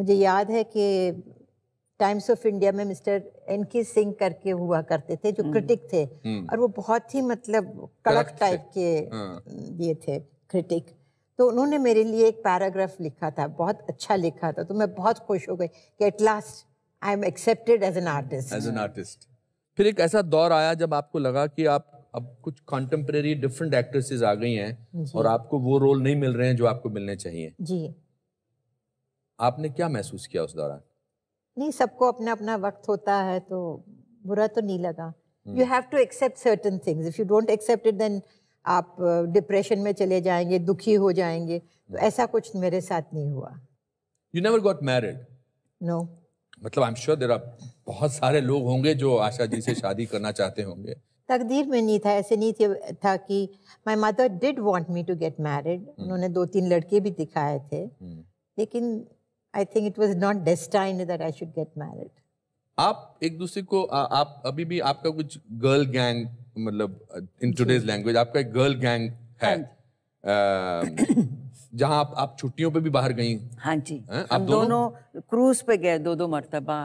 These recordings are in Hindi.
मुझे याद है कि टाइम्स ऑफ इंडिया में मिस्टर एन के सिंह करके हुआ करते थे जो क्रिटिक हम्म। थे हम्म। और वो बहुत ही मतलब कड़क टाइप के हाँ। ये थे क्रिटिक तो उन्होंने मेरे लिए एक पैराग्राफ लिखा था बहुत अच्छा लिखा था तो मैं बहुत खुश हो गई कि at last I am accepted as an artist as an artist फिर एक ऐसा दौर आया जब आपको लगा कि आप अब कुछ कॉन्टेम्प्रेरी डिफरेंट एक्ट्रेसेस आ गई हैं और आपको वो रोल नहीं मिल रहे हैं जो आपको मिलने चाहिए जी आपने क्या महसूस किया उस दौरान नहीं सबको अपना अपना वक्त होता है तो बुरा तो नहीं लगा you have to accept certain things if you don't accept it then आप डिप्रेशन में चले जाएंगे दुखी हो जाएंगे तो हम्म। ऐसा कुछ मेरे साथ नहीं हुआ you never got married no मतलब I am sure there are बहुत सारे लोग होंगे जो आशा जी से शादी करना चाहते होंगे तकदीर में नहीं था ऐसे नहीं था कि my mother did want me to get married उन्होंने दो तीन लड़के भी दिखाए थे हम्म। लेकिन I think it was not destined that I should get married आप एक दूसरे को आ, आप अभी भी आपका कुछ गर्ल गैंग मतलब इन टुडेज लैंग्वेज आपका एक गर्ल गैंग है हाँ जहाँ आप आप छुट्टियों पे भी बाहर गई हाँ जी है? आप दोनों, दोनों क्रूज पे गए दो दो मरतबा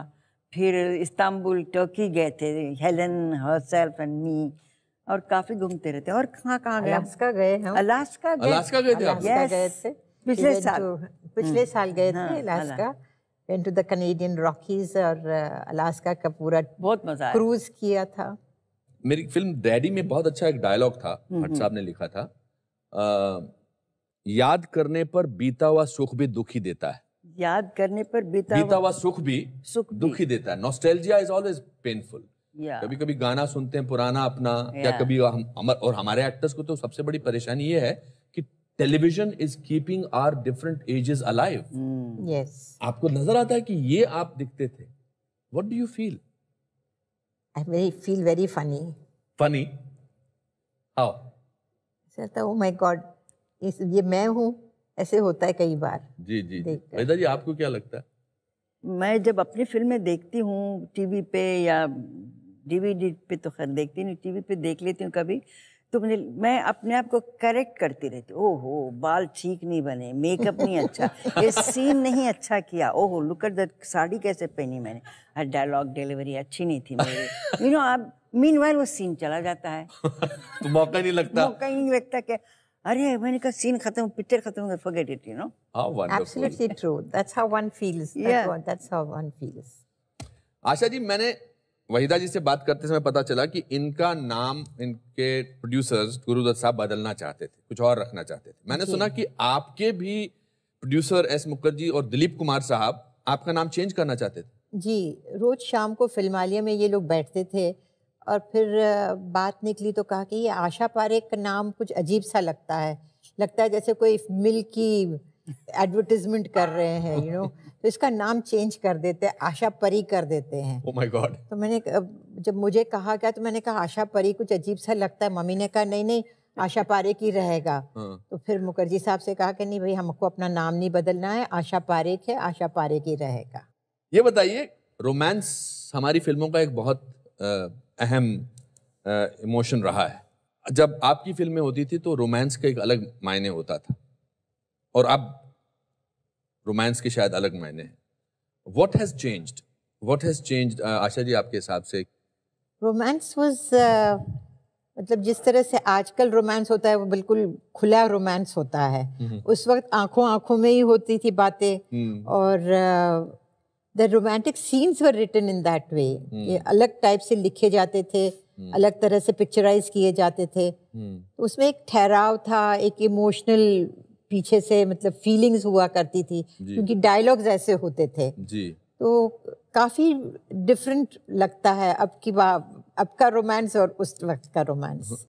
फिर इस्तांबुल टर्की गए थे हेलन हरसेल्फ एंड मी और काफी घूमते रहते और कहाँ कहाँ गए अलास्का गए हम अलास्का गए अलास्का गए थे आप गए थे पिछले साल तो पिछले हम्म। साल गए हाँ, थे Alaska went to the Canadian Rockies और अलास्का का पूरा बहुत मजा क्रूज किया था मेरी फिल्म डैडी में बहुत अच्छा एक डायलॉग था हम्म, भट्ट हम्म। साहब ने लिखा था आ, याद करने पर बीता हुआ सुख भी दुखी देता है याद करने पर बीता बीता हुआ सुख भी सुख भी। दुखी देता है नॉस्टैल्जिया इज ऑलवेज पेनफुल कभी कभी गाना सुनते हैं पुराना अपना या या कभी हम, हम और हमारे एक्टर्स को तो सबसे बड़ी परेशानी ये है कि television is keeping our different ages alive yes hmm. आपको नजर आता है कि ये आप दिखते थे what do you feel I very feel very funny funny how sir oh my God इस ये मैं हूं ऐसे होता है कई बार जी जी वेदा जी आपको क्या लगता है मैं जब अपनी फिल्में देखती हूँ टीवी पे या डीवीडी पे तो खैर देखती नहीं टीवी पे देख लेती हूँ कभी तो मुझे मैं अपने आप को करेक्ट करती रहती ओ हो बाल ठीक नहीं बने मेकअप नहीं अच्छा ये सीन नहीं अच्छा किया ओहो लुक एट दैट साड़ी कैसे पहनी मैंने हर डायलॉग डिलीवरी अच्छी नहीं थी मेरी यू नो आप मीन वो सीन चला जाता है तो मौका नहीं लगता मौका ही नहीं लगता क्या अरे मैंने कहा सीन खत्म पिक्चर खत्म हो गया forget it you know how wonderful absolutely true that's how one feels that's how one feels Asha ji मैंने वहीदा जी से बात करते समय पता चला कि इनका नाम इनके प्रोड्यूसर्स गुरुदत्त साहब बदलना चाहते थे कुछ और रखना चाहते थे मैंने सुना कि आपके भी प्रोड्यूसर एस मुखर्जी और दिलीप कुमार साहब आपका नाम चेंज करना चाहते थे जी रोज शाम को फिल्मालिया में ये लोग बैठते थे और फिर बात निकली तो कहा कि ये आशा पारेख का नाम कुछ अजीब सा लगता है लगता है जैसे कोई मिल्की एडवर्टीजमेंट कर रहे हैं यू नो तो इसका नाम चेंज कर देते हैं आशा परी कर देते हैं ओह माय गॉड तो मैंने जब मुझे कहा गया तो मैंने कहा आशा परी कुछ अजीब सा लगता है मम्मी ने कहा नहीं नहीं आशा पारे की रहेगा हाँ। तो फिर मुखर्जी साहब से कहा कि नहीं भाई हमको अपना नाम नहीं बदलना है आशा पारेख है आशा पारे की रहेगा ये बताइए रोमांस हमारी फिल्मों का एक बहुत अहम इमोशन रहा है जब आपकी फिल्में होती थी तो रोमांस का एक अलग मायने होता था और अब रोमांस के शायद अलग मायने हैं what has change what has change Asha ji आपके हिसाब से रोमांस वॉज uh, मतलब जिस तरह से आजकल रोमांस होता है वो बिल्कुल खुला रोमांस होता है हम्म। उस वक्त आंखों आंखों में ही होती थी बातें हम्म। और the romantic scenes were written in that way ये अलग टाइप से लिखे जाते थे हम्म। अलग तरह से पिक्चराइज किए जाते थे उसमें एक ठहराव था एक इमोशनल पीछे से मतलब फीलिंग्स हुआ करती थी क्योंकि डायलॉग्स ऐसे होते थे जी तो काफ़ी डिफरेंट लगता है अब की अब का रोमांस और उस वक्त का रोमांस